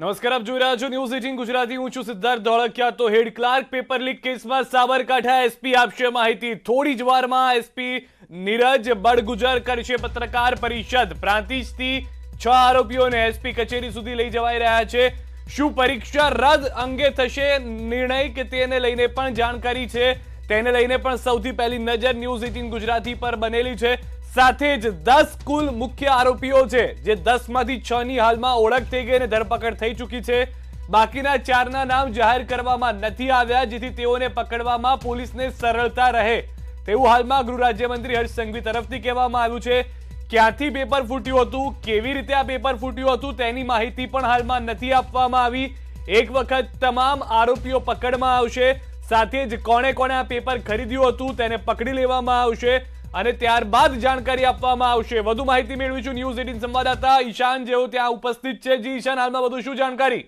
નમસ્કાર આપ જોઈ રહ્યા છો ન્યૂઝ એટીન ગુજરાતી હું છું સિદ્ધાર્થ ધોળકિયા તો હેડ ક્લાર્ક પેપર લીક કેસમાં સાબરકાંઠા એસપી આપશે માહિતી થોડી જ વારમાં એસપી નીરજ બડગુજર કરશે પત્રકાર પરિષદ પ્રાંતિજથી છ આરોપીઓને એસપી કચેરી સુધી લઈ જવાઈ રહ્યા છે શું પરીક્ષા રદ અંગે થશે નિર્ણય કે તેને લઈને પણ જાણકારી છે તેને લઈને પણ સૌથી પહેલી નજર ન્યૂઝ એટીન ગુજરાતી પર બનેલી છે સાથે જ દસ કુલ મુખ્ય આરોપીઓ છે જે દસ માંથી છ ની હાલમાં ઓળખ થઈ ગઈ અને ધરપકડ થઈ ચૂકી છે બાકીના ચારના નામ જાહેર કરવામાં નથી આવ્યા જેથી તેઓને પકડવામાં પોલીસને સરળતા રહે તેવું હાલમાં ગૃહ રાજ્યમંત્રી હર્ષ સંઘવી તરફથી કહેવામાં આવ્યું છે ક્યાંથી પેપર ફૂટ્યું હતું કેવી રીતે આ પેપર ફૂટ્યું હતું તેની માહિતી પણ હાલમાં નથી આપવામાં આવી એક વખત તમામ આરોપીઓ પકડમાં આવશે સાથે જ કોણે કોણે આ પેપર ખરીદ્યું હતું તેને પકડી લેવામાં આવશે અને ત્યારબાદ જાણકારી આપવામાં આવશે વધુ માહિતી મેળવીશું ન્યૂઝ એટીન સંવાદદાતા ઈશાન જેઓ ત્યાં ઉપસ્થિત છે જી ઈશાન હાલમાં વધુ શું જાણકારી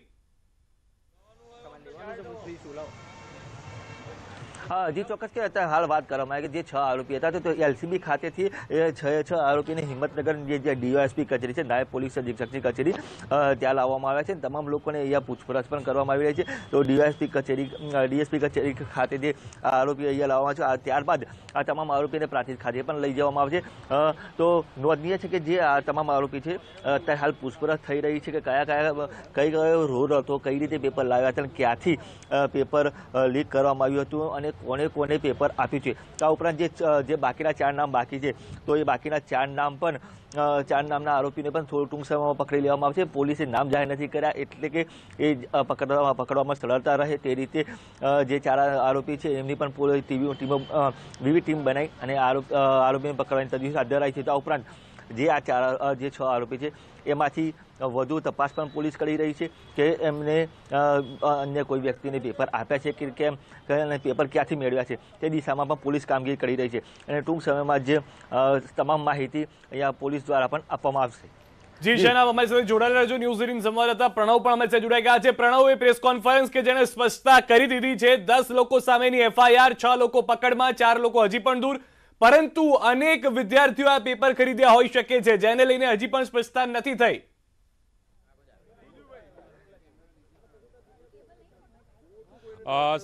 હા હજી ચોક્કસ કે અત્યારે હાલ વાત કરવામાં આવી કે જે છ આરોપી હતા તો એલસીબી ખાતેથી છ છ આરોપીને હિંમતનગરની જે ડીવાયએસપી કચેરી છે નાયબ પોલીસ અધિક્ષકની કચેરી ત્યાં લાવવામાં આવ્યા છે તમામ લોકોને અહીંયા પૂછપરછ પણ કરવામાં આવી રહી છે તો ડીવાયએસપી કચેરી ડીએસપી કચેરી ખાતે જે આરોપી અહીંયા લાવવામાં છે ત્યારબાદ આ તમામ આરોપીને પ્રાથમિક ખાતે પણ લઈ જવામાં આવશે તો નોંધનીય છે કે જે આ તમામ આરોપી છે અત્યારે હાલ પૂછપરછ થઈ રહી છે કે કયા કયા કઈ કયો રોડ હતો કઈ રીતે પેપર લાવ્યા હતા અને ક્યાંથી પેપર લીક કરવામાં આવ્યું હતું અને કોને કોને પેપર આપ્યું છે આ ઉપરાંત જે બાકીના ચાર નામ બાકી છે તો એ બાકીના ચાર નામ પણ ચાર નામના આરોપીને પણ થોડું ટૂંક સમયમાં પકડી લેવામાં આવશે પોલીસે નામ જાહેર નથી કર્યા એટલે કે એ પકડવામાં પકડવામાં સરળતા રહે તે રીતે જે ચાર આરોપી છે એમની પણ પોલીસ ટીવી ટીમો વિવિધ ટીમ બનાવી અને આરોપીને પકડવાની તજવીજ હાથ ધરાઈ છે તો આ ઉપરાંત જે આ ચાર જે છ આરોપી છે એમાંથી વધુ તપાસ પણ પોલીસ કરી રહી છે કે એમને અન્ય કોઈ વ્યક્તિને પેપર આપ્યા છે કે કેમ અને પેપર ક્યાંથી મેળવ્યા છે તે દિશામાં પણ પોલીસ કામગીરી કરી રહી છે અને ટૂંક સમયમાં જે તમામ માહિતી અહીંયા પોલીસ દ્વારા પણ આપવામાં આવશે જી જેના અમારી સાથે જોડાયેલા રહેજો ન્યૂઝ એટીન સંવાદદાતા પ્રણવ પણ અમારી સાથે જોડાઈ ગયા છે પ્રણવે પ્રેસ કોન્ફરન્સ કે જેને સ્પષ્ટતા કરી દીધી છે દસ લોકો સામેની એફઆઈઆર છ લોકો પકડમાં ચાર લોકો હજી પણ દૂર પરંતુ અનેક વિદ્યાર્થીઓ આ પેપર ખરીદ્યા હોઈ શકે છે જેને લઈને હજી પણ સ્પષ્ટતા નથી થઈ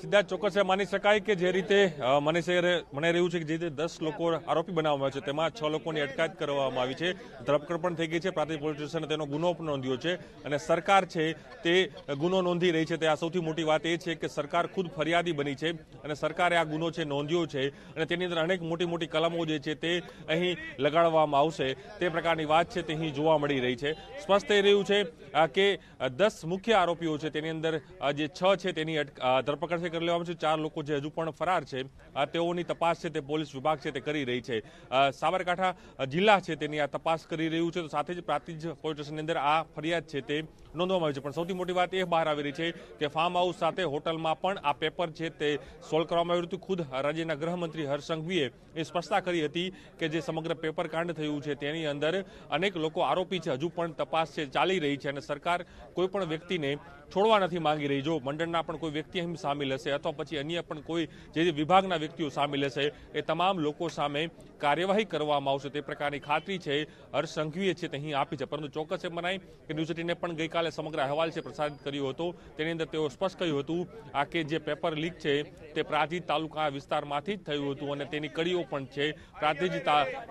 સિદ્ધાર્થ ચોક્કસ માની શકાય કે જે રીતે મને મને રહ્યું છે કે જે રીતે દસ લોકો આરોપી બનાવવામાં આવ્યા છે તેમાં છ લોકોની અટકાયત કરવામાં આવી છે ધરપકડ પણ થઈ ગઈ છે પ્રાંતિજ પોલીસ સ્ટેશને તેનો ગુનો પણ નોંધ્યો છે અને સરકાર છે તે ગુનો નોંધી રહી છે તે આ સૌથી મોટી વાત એ છે કે સરકાર ખુદ ફરિયાદી બની છે અને સરકારે આ ગુનો છે નોંધ્યો છે અને તેની અંદર અનેક મોટી મોટી કલમો જે છે તે અહીં લગાડવામાં આવશે તે પ્રકારની વાત છે તે અહીં જોવા મળી રહી છે સ્પષ્ટ થઈ રહ્યું છે કે દસ મુખ્ય આરોપીઓ છે તેની અંદર જે છ છે તેની ધરપકડ છે કરી લેવામાં છે ચાર લોકો જે હજુ પણ ફરાર છે તેઓની તપાસ છે તે પોલીસ વિભાગ છે તે કરી રહી છે સાબરકાંઠા જિલ્લા છે તેની આ તપાસ કરી રહ્યું છે તો સાથે જ પ્રાતિજ પોલીસ સ્ટેશનની અંદર આ ફરિયાદ છે તે નોંધવામાં આવી છે પણ સૌથી મોટી વાત એ બહાર આવી રહી છે કે ફાર્મ હાઉસ સાથે હોટલમાં પણ આ પેપર છે તે સોલ્વ કરવામાં આવ્યું હતું ખુદ રાજ્યના ગૃહમંત્રી હર્ષ એ સ્પષ્ટતા કરી હતી કે જે સમગ્ર પેપર કાંડ થયું છે તેની અંદર અનેક લોકો આરોપી છે હજુ પણ તપાસ છે ચાલી રહી છે અને સરકાર કોઈ પણ વ્યક્તિને છોડવા નથી માંગી રહી જો મંડળના પણ કોઈ વ્યક્તિ અહીં સામેલ હશે અથવા પછી અન્ય પણ કોઈ જે વિભાગના વ્યક્તિઓ સામેલ હશે એ તમામ લોકો સામે કાર્યવાહી કરવામાં આવશે તે પ્રકારની ખાતરી છે હર્ષ સંઘવીએ છે તે અહીં આપી છે પરંતુ ચોક્કસ એ મનાય કે ન્યૂઝ એટીને પણ ગઈકાલે ગઈકાલે સમગ્ર અહેવાલ છે પ્રસારિત કર્યો હતો તેની અંદર તેઓ સ્પષ્ટ કહ્યું હતું આ કે જે પેપર લીક છે તે પ્રાંતિજ તાલુકા વિસ્તારમાંથી જ થયું હતું અને તેની કડીઓ પણ છે પ્રાંતિજ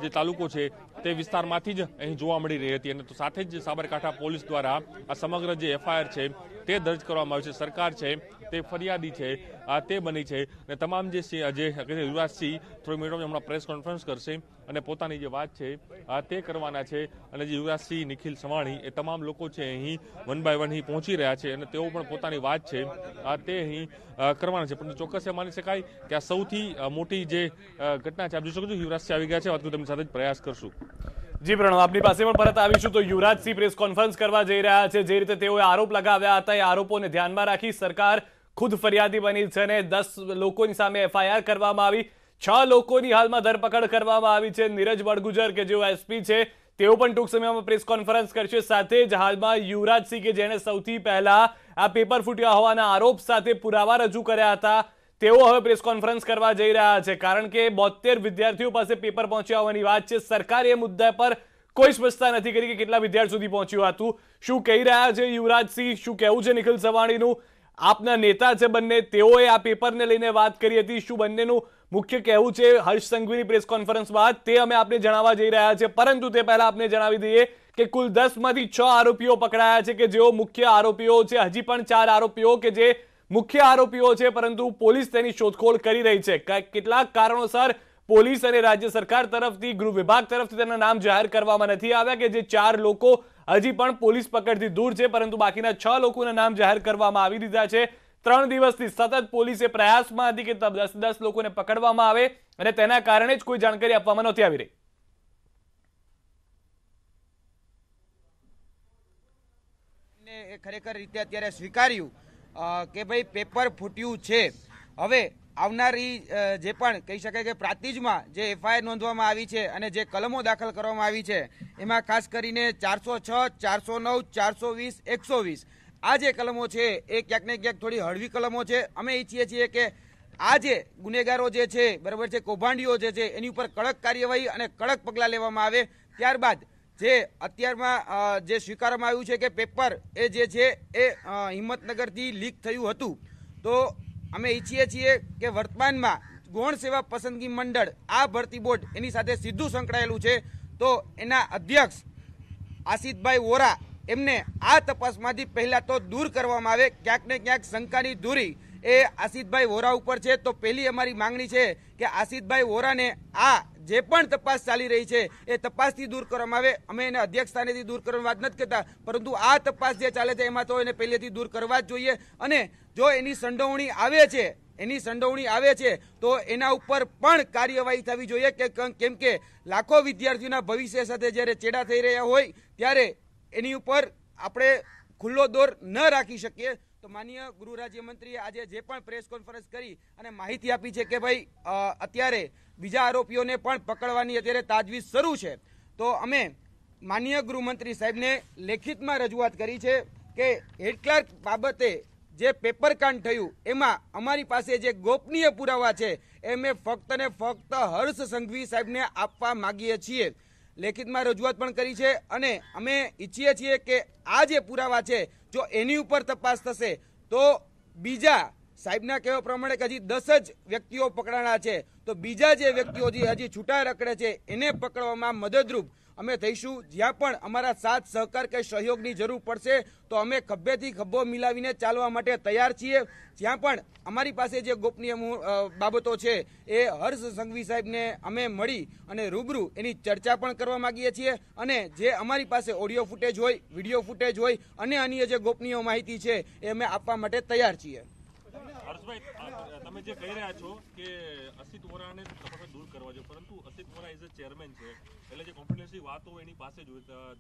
જે તાલુકો છે તે વિસ્તારમાંથી જ અહીં જોવા મળી રહી હતી અને સાથે જ સાબરકાંઠા પોલીસ દ્વારા આ સમગ્ર જે એફઆઈઆર છે તે દર્જ કરવામાં આવ્યું છે સરકાર છે તે ફરિયાદી છે આ તે બની છે અને તમામ જે જે યુવરાજસિંહ થોડી મિનિટોમાં હમણાં પ્રેસ કોન્ફરન્સ કરશે અને પોતાની જે વાત છે આ તે કરવાના છે અને જે યુવરાજસિંહ નિખિલ સવાણી એ તમામ લોકો છે અહીં વન બાય વન અહીં પહોંચી રહ્યા છે અને તેઓ પણ પોતાની વાત છે આ તે અહીં કરવાના છે પરંતુ ચોક્કસ એ માની શકાય કે આ સૌથી મોટી જે ઘટના છે આપ જોઈ શકો છો યુવરાજસિંહ આવી ગયા છે વાત હું તેમની સાથે જ પ્રયાસ કરશું જી પ્રણવ આપની પાસે પણ પરત આવીશું તો યુવરાજસિંહ પ્રેસ કોન્ફરન્સ કરવા જઈ રહ્યા છે જે રીતે તેઓએ આરોપ લગાવ્યા હતા એ આરોપોને ધ્યાનમાં રાખી સરકાર ખુદ ફરિયાદી બની છે અને દસ લોકોની સામે એફઆઈઆર કરવામાં આવી છ લોકોની હાલમાં ધરપકડ કરવામાં આવી છે નીરજ બળગુજર કે જેઓ એસપી છે તેઓ પણ ટૂંક સમયમાં પ્રેસ કોન્ફરન્સ કરશે સાથે જ હાલમાં યુવરાજસિંહ કે જેણે સૌથી પહેલા આ પેપર ફૂટ્યા હોવાના આરોપ સાથે પુરાવા રજૂ કર્યા હતા તેઓ હવે પ્રેસ કોન્ફરન્સ કરવા જઈ રહ્યા છે કારણ કે બોતેર વિદ્યાર્થીઓ પાસે પેપર પહોંચ્યા હોવાની વાત છે સરકારે એ મુદ્દા પર કોઈ સ્પષ્ટતા નથી કરી કે કેટલા વિદ્યાર્થી સુધી પહોંચ્યું હતું શું કહી રહ્યા છે યુવરાજસિંહ શું કહેવું છે નિખિલ સવાણીનું આપના નેતા છે બંને તેઓએ આ પેપરને લઈને વાત કરી હતી શું બંનેનું મુખ્ય કહેવું છે હર્ષ સંઘવીની પ્રેસ કોન્ફરન્સ બાદ તે અમે આપને જણાવવા જઈ રહ્યા છીએ પરંતુ તે પહેલા આપને જણાવી દઈએ કે કુલ દસમાંથી છ આરોપીઓ પકડાયા છે કે જેઓ મુખ્ય આરોપીઓ છે હજી પણ ચાર આરોપીઓ કે જે મુખ્ય આરોપીઓ છે પરંતુ પોલીસ તેની શોધખોળ કરી રહી છે કેટલાક કારણોસર પોલીસ અને રાજ્ય સરકાર તરફથી ગૃહ વિભાગ તરફથી તેના નામ જાહેર કરવામાં નથી આવ્યા કે જે ચાર લોકો હજી પણ પોલીસ પકડથી દૂર છે પરંતુ બાકીના છ લોકોના નામ જાહેર કરવામાં આવી દીધા છે ત્રણ દિવસથી સતત પોલીસે પ્રયાસમાં હતી કે દસ દસ લોકોને પકડવામાં આવે અને તેના કારણે જ કોઈ જાણકારી આપવામાં નથી આવી રહી ખરેખર રીતે અત્યારે સ્વીકાર્યું કે ભાઈ પેપર ફૂટ્યું છે હવે આવનારી જે પણ કહી શકાય કે પ્રાતિજમાં જે એફઆઈઆર નોંધવામાં આવી છે અને જે કલમો દાખલ કરવામાં આવી છે એમાં ખાસ કરીને ચારસો છ ચારસો નવ ચારસો વીસ એકસો વીસ આ જે કલમો છે એ ક્યાંક ને ક્યાંક થોડી હળવી કલમો છે અમે ઈચ્છીએ છીએ કે આ જે ગુનેગારો જે છે બરાબર છે કૌભાંડીઓ જે છે એની ઉપર કડક કાર્યવાહી અને કડક પગલાં લેવામાં આવે ત્યારબાદ જે અત્યારમાં જે સ્વીકારવામાં આવ્યું છે કે પેપર એ જે છે એ હિંમતનગરથી લીક થયું હતું તો અમે ઈચ્છીએ છીએ કે વર્તમાનમાં ગૌણ સેવા પસંદગી મંડળ આ ભરતી બોર્ડ એની સાથે સીધું સંકળાયેલું છે તો એના અધ્યક્ષ આસિતભાઈ વોરા એમને આ તપાસમાંથી પહેલાં તો દૂર કરવામાં આવે ક્યાંક ને ક્યાંક શંકાની દૂરી એ આશિતભાઈ વોરા ઉપર છે તો પહેલી અમારી માંગણી છે કે આશિતભાઈ વોરાને આ જે પણ તપાસ ચાલી રહી છે એ તપાસથી દૂર કરવામાં આવે અમે એને અધ્યક્ષ સ્થાનેથી દૂર કરવાની વાત નથી કરતા પરંતુ આ તપાસ જે ચાલે છે એમાં તો એને પહેલેથી દૂર કરવા જ જોઈએ અને જો એની સંડોવણી આવે છે એની સંડોવણી આવે છે તો એના ઉપર પણ કાર્યવાહી થવી જોઈએ કે કેમ કે લાખો વિદ્યાર્થીઓના ભવિષ્ય સાથે જ્યારે ચેડા થઈ રહ્યા હોય ત્યારે એની ઉપર આપણે ખુલ્લો દોર ન રાખી શકીએ તો માનીય ગૃહ રાજ્યમંત્રીએ આજે જે પણ પ્રેસ કોન્ફરન્સ કરી અને માહિતી આપી છે કે ભાઈ અત્યારે બીજા આરોપીઓને પણ પકડવાની અત્યારે તાજવીજ શરૂ છે તો અમે માનીય ગૃહમંત્રી સાહેબને લેખિતમાં રજૂઆત કરી છે કે હેડ ક્લાર્ક બાબતે જે પેપરકાંડ થયું એમાં અમારી પાસે જે ગોપનીય પુરાવા છે એ મેં ફક્ત ને ફક્ત હર્ષ સંઘવી સાહેબને આપવા માગીએ છીએ લેખિતમાં રજૂઆત પણ કરી છે અને અમે ઈચ્છીએ છીએ કે આ જે પુરાવા છે જો એની ઉપર તપાસ થશે તો બીજા સાહેબના કહેવા પ્રમાણે કે હજી દસ જ વ્યક્તિઓ પકડાણા છે તો બીજા જે વ્યક્તિઓ જે હજી છૂટા રખડે છે એને પકડવામાં મદદરૂપ અમે થઈશું જ્યાં પણ અમારા સાથ સહકાર કે સહયોગની જરૂર પડશે તો અમે ખભેથી ખભો મિલાવીને ચાલવા માટે તૈયાર છીએ જ્યાં પણ અમારી પાસે જે ગોપનીય બાબતો છે એ હર્ષ સંઘવી સાહેબને અમે મળી અને રૂબરૂ એની ચર્ચા પણ કરવા માગીએ છીએ અને જે અમારી પાસે ઓડિયો ફૂટેજ હોય વિડીયો ફૂટેજ હોય અને અન્ય જે ગોપનીય માહિતી છે એ અમે આપવા માટે તૈયાર છીએ જયેશભાઈ તમે જે કહી રહ્યા છો કે અસિત વોરાને તમારે દૂર કરવા જો પરંતુ Asit Vora as a chairman છે એટલે જે કોમ્પિટન્સની વાતો હોય એની પાસે જ હોય